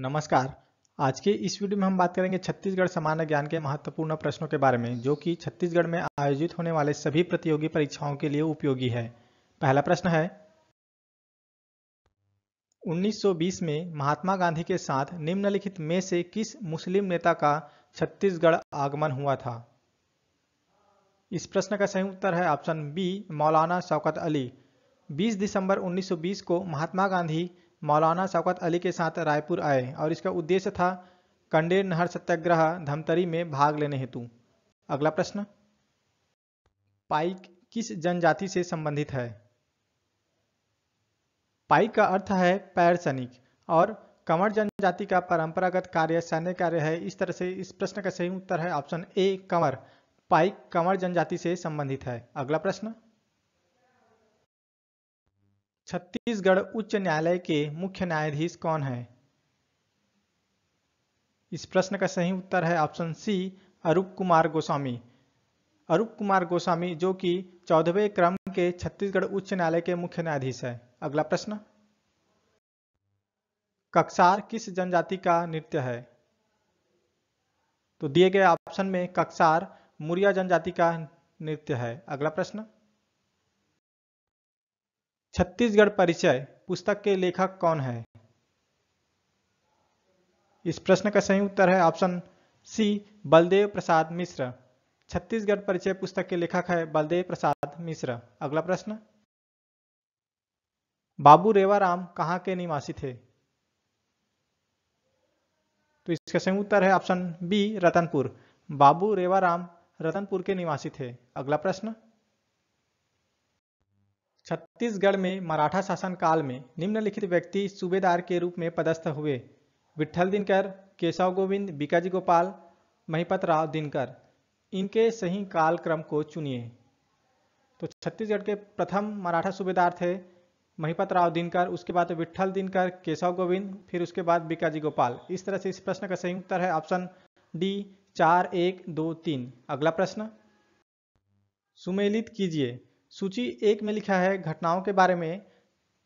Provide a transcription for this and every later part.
नमस्कार आज के इस वीडियो में हम बात करेंगे छत्तीसगढ़ सामान्य ज्ञान के महत्वपूर्ण प्रश्नों के बारे में जो कि छत्तीसगढ़ में आयोजित होने वाले सभी प्रतियोगी परीक्षाओं के लिए उपयोगी है पहला प्रश्न है 1920 में महात्मा गांधी के साथ निम्नलिखित में से किस मुस्लिम नेता का छत्तीसगढ़ आगमन हुआ था इस प्रश्न का सही उत्तर है ऑप्शन बी मौलाना शौकत अली 20 दिसंबर 1920 को महात्मा गांधी मौलाना शौकत अली के साथ रायपुर आए और इसका उद्देश्य था कंडेर नहर सत्याग्रह धमतरी में भाग लेने हेतु अगला प्रश्न पाइक किस जनजाति से संबंधित है पाइक का अर्थ है पैर सैनिक और कंवर जनजाति का परंपरागत कार्य सैन्य कार्य है इस तरह से इस प्रश्न का सही उत्तर है ऑप्शन ए कंवर पाइक कंवर जनजाति से संबंधित है अगला प्रश्न छत्तीसगढ़ उच्च न्यायालय के मुख्य न्यायाधीश कौन है इस प्रश्न का सही उत्तर है ऑप्शन सी अरूप कुमार गोस्वामी अरूप कुमार गोस्वामी जो कि चौदहवें क्रम के छत्तीसगढ़ उच्च न्यायालय के मुख्य न्यायाधीश है अगला प्रश्न कक्षार किस जनजाति का नृत्य है तो दिए गए ऑप्शन में कक्षार मुरिया जनजाति का नृत्य है अगला प्रश्न छत्तीसगढ़ परिचय पुस्तक के लेखक कौन है इस प्रश्न का सही उत्तर है ऑप्शन सी बलदेव प्रसाद मिश्र छत्तीसगढ़ परिचय पुस्तक के लेखक है बलदेव प्रसाद मिश्र अगला प्रश्न बाबू रेवाराम कहाँ के निवासी थे तो इसका सही उत्तर है ऑप्शन बी रतनपुर बाबू रेवाराम रतनपुर के निवासी थे अगला प्रश्न छत्तीसगढ़ में मराठा शासन काल में निम्नलिखित व्यक्ति सूबेदार के रूप में पदस्थ हुए विठल दिनकर केशव गोविंद बिकाजी गोपाल महिपत राव दिनकर इनके सही कालक्रम को चुनिए तो छत्तीसगढ़ के प्रथम मराठा सूबेदार थे महिपत राव दिनकर उसके बाद विठल दिनकर केशव गोविंद फिर उसके बाद बिकाजी गोपाल इस तरह से इस प्रश्न का सही उत्तर है ऑप्शन डी चार एक दो तीन अगला प्रश्न सुमेलित कीजिए सूची एक में लिखा है घटनाओं के बारे में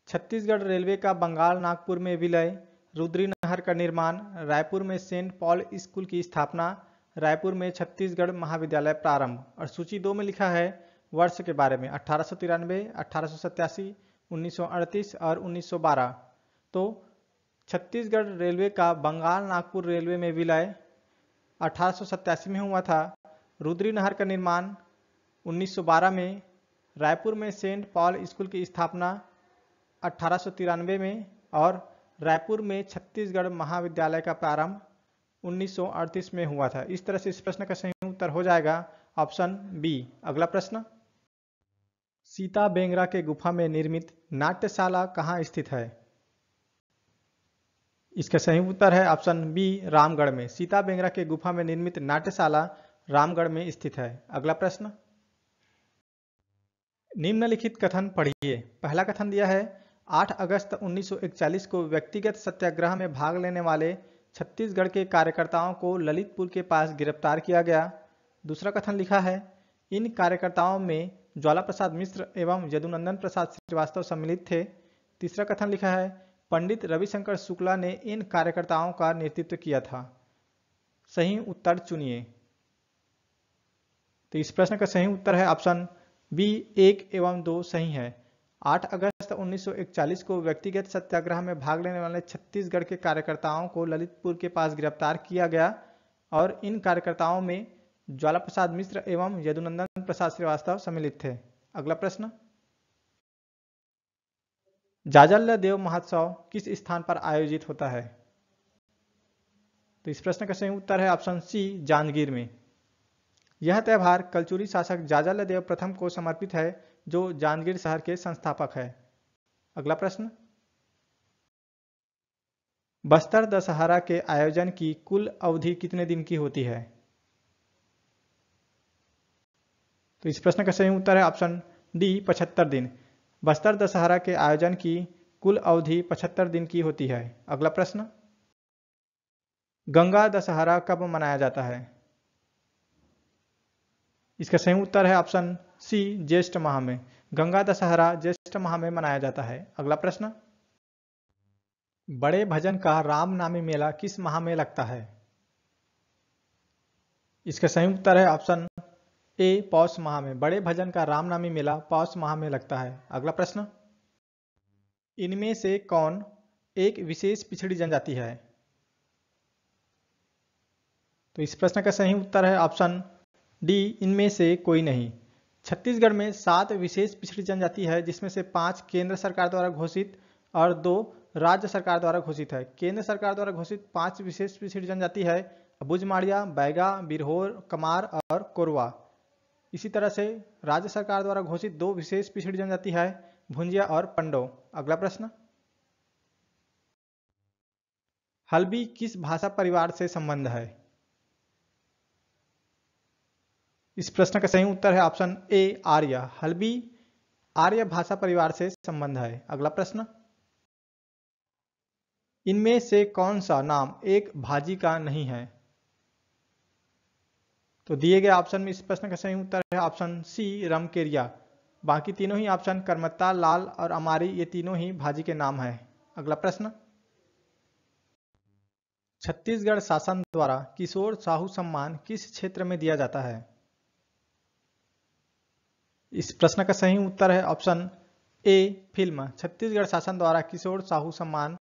छत्तीसगढ़ रेलवे का बंगाल नागपुर में विलय रुद्री नहर का निर्माण रायपुर में सेंट पॉल स्कूल की स्थापना रायपुर में छत्तीसगढ़ महाविद्यालय प्रारंभ और सूची दो में लिखा है वर्ष के बारे में अठारह सौ तिरानवे अठारह सौ उन्नीस सौ अड़तीस और उन्नीस सौ बारह तो छत्तीसगढ़ रेलवे का बंगाल नागपुर रेलवे में विलय अठारह में हुआ था रुद्री नहर का निर्माण 1912 में रायपुर में सेंट पॉल स्कूल की स्थापना अठारह में और रायपुर में छत्तीसगढ़ महाविद्यालय का प्रारंभ 1938 में हुआ था इस तरह से इस प्रश्न का सही उत्तर हो जाएगा ऑप्शन बी अगला प्रश्न सीता बेंगरा के गुफा में निर्मित नाट्यशाला कहाँ स्थित है इसका सही उत्तर है ऑप्शन बी रामगढ़ में सीता बेंगरा के गुफा में निर्मित नाट्यशाला रामगढ़ में स्थित है अगला प्रश्न निम्नलिखित कथन पढ़िए पहला कथन दिया है 8 अगस्त 1941 को व्यक्तिगत सत्याग्रह में भाग लेने वाले छत्तीसगढ़ के कार्यकर्ताओं को ललितपुर के पास गिरफ्तार किया गया दूसरा कथन लिखा है इन कार्यकर्ताओं में ज्वाला प्रसाद मिश्र एवं यदुनंदन प्रसाद श्रीवास्तव सम्मिलित थे तीसरा कथन लिखा है पंडित रविशंकर शुक्ला ने इन कार्यकर्ताओं का नेतृत्व किया था सही उत्तर चुनिए तो इस प्रश्न का सही उत्तर है ऑप्शन बी एक एवं दो सही है 8 अगस्त 1941 को व्यक्तिगत सत्याग्रह में भाग लेने वाले छत्तीसगढ़ के कार्यकर्ताओं को ललितपुर के पास गिरफ्तार किया गया और इन कार्यकर्ताओं में ज्वाला प्रसाद मिश्र एवं यदुनंदन प्रसाद श्रीवास्तव सम्मिलित थे अगला प्रश्न जाजल्य देव महोत्सव किस स्थान पर आयोजित होता है तो इस प्रश्न का सही उत्तर है ऑप्शन सी जांजगीर में यह त्यौहार कलचुरी शासक जाजालदेव प्रथम को समर्पित है जो जांजगीर शहर के संस्थापक है अगला प्रश्न बस्तर दशहरा के आयोजन की कुल अवधि कितने दिन की होती है तो इस प्रश्न का सही उत्तर है ऑप्शन डी पचहत्तर दिन बस्तर दशहरा के आयोजन की कुल अवधि पचहत्तर दिन की होती है अगला प्रश्न गंगा दशहरा कब मनाया जाता है इसका सही उत्तर है ऑप्शन सी ज्येष्ठ माह में गंगा दशहरा ज्येष्ठ माह में मनाया जाता है अगला प्रश्न बड़े भजन का रामनामी मेला किस माह में लगता है इसका सही उत्तर है ऑप्शन ए पौष माह में बड़े भजन का रामनामी मेला पौष माह में लगता है अगला प्रश्न इनमें से कौन एक विशेष पिछड़ी जनजाति है तो इस प्रश्न का सही उत्तर है ऑप्शन डी इनमें से कोई नहीं छत्तीसगढ़ में सात विशेष पिछड़ी जनजाति है जिसमें से पाँच केंद्र सरकार द्वारा घोषित और दो राज्य सरकार द्वारा घोषित है केंद्र सरकार द्वारा घोषित पांच विशेष पिछड़ी जनजाति है अबुजमाड़िया बैगा बिरहोर कमार और कोरवा इसी तरह से राज्य सरकार द्वारा घोषित दो विशेष पिछड़ी जनजाति है भुंजिया और पंडो अगला प्रश्न हल्बी किस भाषा परिवार से संबंध है इस प्रश्न का सही उत्तर है ऑप्शन ए आर्य हल्बी आर्य भाषा परिवार से संबंध है अगला प्रश्न इनमें से कौन सा नाम एक भाजी का नहीं है तो दिए गए ऑप्शन में इस प्रश्न का सही उत्तर है ऑप्शन सी रमकेरिया बाकी तीनों ही ऑप्शन कर्मत्ता लाल और अमारी ये तीनों ही भाजी के नाम है अगला प्रश्न छत्तीसगढ़ शासन द्वारा किशोर साहू सम्मान किस क्षेत्र में दिया जाता है इस प्रश्न का सही उत्तर है ऑप्शन ए फिल्म छत्तीसगढ़ शासन द्वारा किशोर साहू सम्मान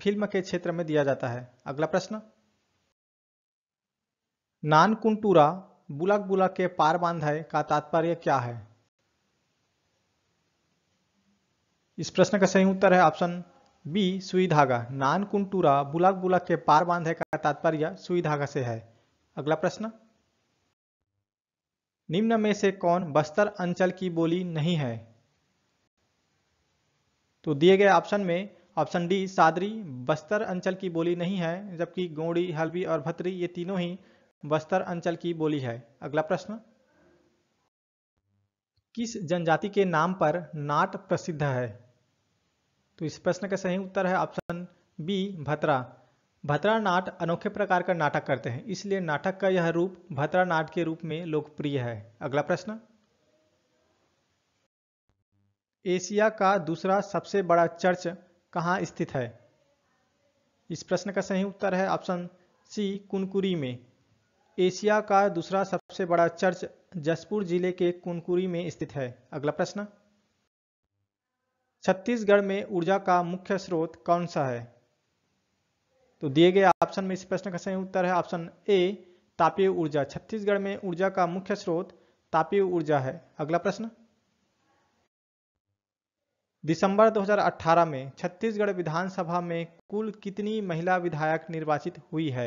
फिल्म के क्षेत्र में दिया जाता है अगला प्रश्न नानकुंटूरा बुलक बुलक के पार है का तात्पर्य क्या है इस प्रश्न का सही उत्तर है ऑप्शन बी सुई धागा नानकुंटूरा बुलक बुलक के पार बांधे का तात्पर्य सुई धागा से है अगला प्रश्न निम्न में से कौन बस्तर अंचल की बोली नहीं है तो दिए गए ऑप्शन में ऑप्शन डी सादरी बस्तर अंचल की बोली नहीं है जबकि गोड़ी हल्बी और भत्री ये तीनों ही बस्तर अंचल की बोली है अगला प्रश्न किस जनजाति के नाम पर नाट प्रसिद्ध है तो इस प्रश्न का सही उत्तर है ऑप्शन बी भत्रा भद्रा नाट अनोखे प्रकार का नाटक करते हैं इसलिए नाटक का यह रूप भद्रा नाट के रूप में लोकप्रिय है अगला प्रश्न एशिया का दूसरा सबसे बड़ा चर्च कहाँ स्थित है इस प्रश्न का सही उत्तर है ऑप्शन सी कुनकुरी में एशिया का दूसरा सबसे बड़ा चर्च जसपुर जिले के कुनकुरी में स्थित है अगला प्रश्न छत्तीसगढ़ में ऊर्जा का मुख्य स्रोत कौन सा है तो दिए गए ऑप्शन में इस प्रश्न का सही उत्तर है ऑप्शन ए तापीय ऊर्जा छत्तीसगढ़ में ऊर्जा का मुख्य स्रोत तापीय ऊर्जा है अगला प्रश्न दिसंबर 2018 में छत्तीसगढ़ विधानसभा में कुल कितनी महिला विधायक निर्वाचित हुई है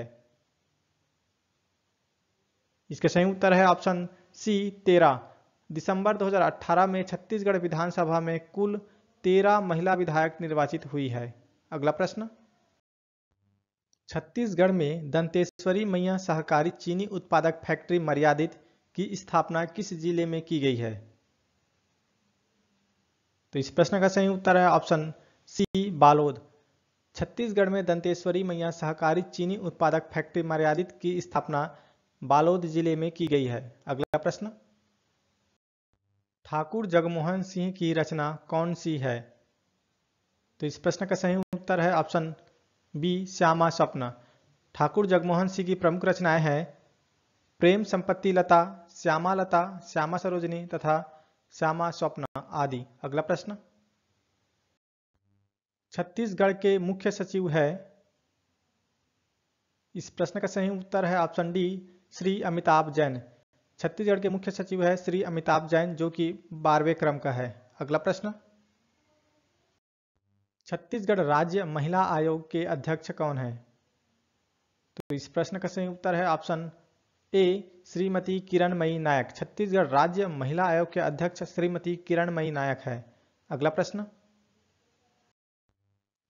इसका सही उत्तर है ऑप्शन सी तेरह दिसंबर 2018 में छत्तीसगढ़ विधानसभा में कुल तेरह महिला विधायक निर्वाचित हुई है अगला प्रश्न छत्तीसगढ़ में दंतेश्वरी मैया सहकारी चीनी उत्पादक फैक्ट्री मर्यादित की स्थापना किस जिले में की गई है तो इस प्रश्न का सही उत्तर है ऑप्शन सी बालोद छत्तीसगढ़ में दंतेश्वरी मैया सहकारी चीनी उत्पादक फैक्ट्री मर्यादित की स्थापना बालोद जिले में की गई है अगला प्रश्न ठाकुर जगमोहन सिंह की रचना कौन सी है तो इस प्रश्न का सही उत्तर है ऑप्शन बी श्यामा स्वप्न ठाकुर जगमोहन सिंह की प्रमुख रचनाएं हैं प्रेम संपत्ति लता श्यामा लता श्यामा सरोजनी तथा श्यामा स्वप्न आदि अगला प्रश्न छत्तीसगढ़ के मुख्य सचिव है इस प्रश्न का सही उत्तर है ऑप्शन डी श्री अमिताभ जैन छत्तीसगढ़ के मुख्य सचिव है श्री अमिताभ जैन जो कि बारहवें क्रम का है अगला प्रश्न छत्तीसगढ़ राज्य महिला आयोग के अध्यक्ष कौन है तो इस प्रश्न का सही उत्तर है ऑप्शन ए श्रीमती किरणमयी नायक छत्तीसगढ़ राज्य महिला आयोग के अध्यक्ष श्रीमती किरणमयी नायक है अगला प्रश्न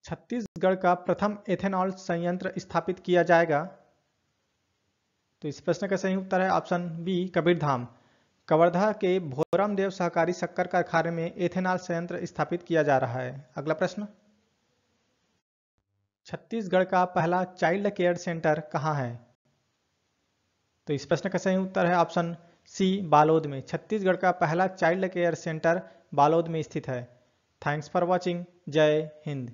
छत्तीसगढ़ का प्रथम एथेनॉल संयंत्र स्थापित किया जाएगा तो इस प्रश्न का सही उत्तर है ऑप्शन बी कबीरधाम कवर्धा के भोरामदेव सहकारी शक्कर कारखाने में एथेनॉल संयंत्र स्थापित किया जा रहा है अगला प्रश्न छत्तीसगढ़ का पहला चाइल्ड केयर सेंटर कहाँ है तो इस प्रश्न का सही उत्तर है ऑप्शन सी बालोद में छत्तीसगढ़ का पहला चाइल्ड केयर सेंटर बालोद में स्थित है थैंक्स फॉर वॉचिंग जय हिंद